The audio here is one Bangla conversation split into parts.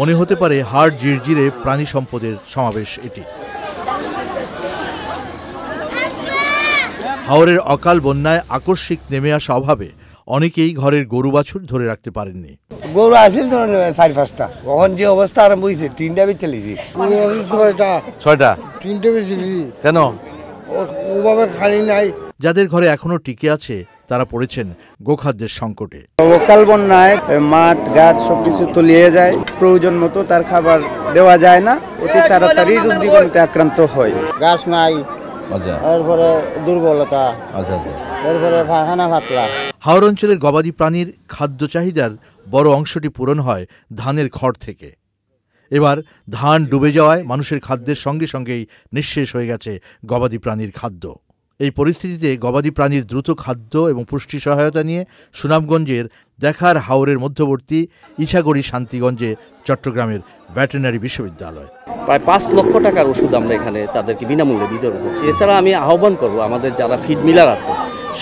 মনে হতে পারে হাড় জিরজিরে প্রাণী সম্পদের সমাবেশ এটি হাওড়ের অকাল বন্যায় আকস্মিক নেমে আসা অভাবে অনেকেই ঘরের গরু বাছুর ধরে রাখতে পারেননি গরু আসিল চারি পাঁচটা কখন যে অবস্থা আরম্ভ হয়েছে তিনটা বেজে চলেছি ছয়টা ছয়টা তিনটে বেচে কেন ওভাবে খালি নাই যাদের ঘরে এখনো টিকে আছে তারা পড়েছেন গোখাদ্যের সংকটে লোকাল বন্যায় মাঠ গাছ সবকিছু তলিয়ে যায় প্রয়োজন মতো তার খাবার দেওয়া যায় না অতি তাড়াতাড়ি রোগজীবনতে আক্রান্ত হয় গাছ নাই আচ্ছা। এরপরে দুর্বলতা আচ্ছা, আচ্ছা। এরপরে হাওড় অঞ্চলের গবাদি প্রাণীর খাদ্য চাহিদার বড় অংশটি পূরণ হয় ধানের খড় থেকে এবার ধান ডুবে যাওয়ায় মানুষের খাদ্যের সঙ্গে সঙ্গেই নিঃশেষ হয়ে গেছে গবাদি প্রাণীর খাদ্য এই পরিস্থিতিতে গবাদি প্রাণীর দ্রুত খাদ্য এবং পুষ্টি সহায়তা নিয়ে সুনামগঞ্জের দেখার হাওরের মধ্যবর্তী ইছাগড়ি শান্তিগঞ্জে চট্টগ্রামের ভেটেরিনারি বিশ্ববিদ্যালয় প্রায় পাঁচ লক্ষ টাকার ওষুধ আমরা এখানে তাদেরকে বিনামূল্যে বিতরণ করছি এছাড়া আমি আহ্বান করব আমাদের যারা ফিড মিলার আছে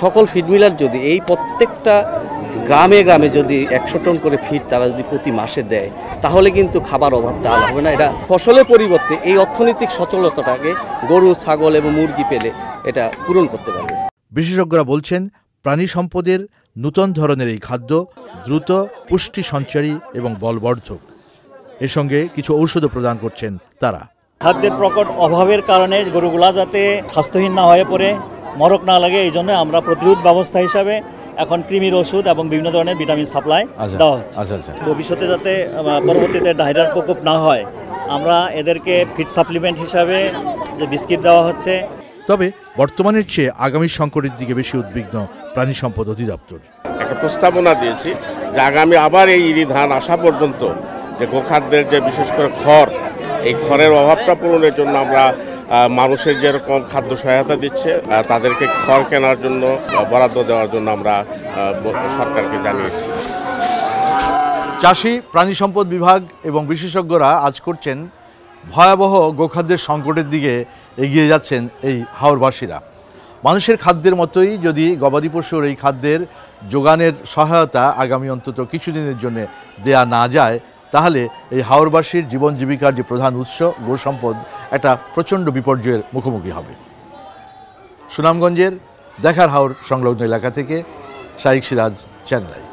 সকল ফিড মিলার যদি এই প্রত্যেকটা গ্রামে গ্রামে যদি একশো টন করে ফিড তারা যদি প্রতি মাসে দেয় তাহলে কিন্তু খাবার অভাবটা আর হবে না এটা ফসলের পরিবর্তে এই অর্থনৈতিক সচলতাটাকে গরু ছাগল এবং মুরগি পেলে এটা পূরণ করতে পারবে বিশেষজ্ঞরা বলছেন প্রাণী সম্পদের নূতন ধরনের এই খাদ্য দ্রুত পুষ্টি সঞ্চারী এবং বলবর্ধক এর সঙ্গে কিছু ঔষধও প্রদান করছেন তারা খাদ্যের প্রকট অভাবের কারণে গরুগুলা যাতে স্বাস্থ্যহীন না হয়ে পড়ে মরক না লাগে এই জন্য আমরা প্রতিরোধ ব্যবস্থা হিসাবে এখন কৃমির ওষুধ এবং বিভিন্ন ধরনের ভিটামিন সাপ্লাই আচ্ছা, আচ্ছা, দেওয়া হচ্ছে আচ্ছা, ভবিষ্যতে যাতে পরবর্তীতে ডায়রিয়ার প্রকোপ না হয় আমরা এদেরকে ফিড সাপ্লিমেন্ট হিসাবে যে বিস্কিট দেওয়া হচ্ছে তবে বর্তমানের চেয়ে আগামী সংকটের দিকে বেশি উদ্বিগ্ন প্রাণী সম্পদ অধিদপ্তর একটা প্রস্তাবনা দিয়েছি যে আগামী আবার এই ইরি ধান আসা পর্যন্ত যে গোখাদ্যের যে বিশেষ করে খড় এই খড়ের অভাবটা পূরণের জন্য আমরা মানুষের যেরকম খাদ্য সহায়তা দিচ্ছে তাদেরকে খড় কেনার জন্য বরাদ্দ দেওয়ার জন্য আমরা সরকারকে জানিয়েছি চাষি প্রাণী সম্পদ বিভাগ এবং বিশেষজ্ঞরা আজ করছেন ভয়াবহ গোখাদ্যের সংকটের দিকে এগিয়ে যাচ্ছেন এই হাওড়বাসীরা মানুষের খাদ্যের মতোই যদি গবাদি পশুর এই খাদ্যের যোগানের সহায়তা আগামী অন্তত কিছুদিনের জন্য দেয়া না যায় তাহলে এই হাওড়বাসীর জীবন জীবিকার যে প্রধান উৎস গোসম্পদ একটা প্রচণ্ড বিপর্যয়ের মুখোমুখি হবে সুনামগঞ্জের দেখার হাওর সংলগ্ন এলাকা থেকে শাহিক সিরাজ চেন্নাই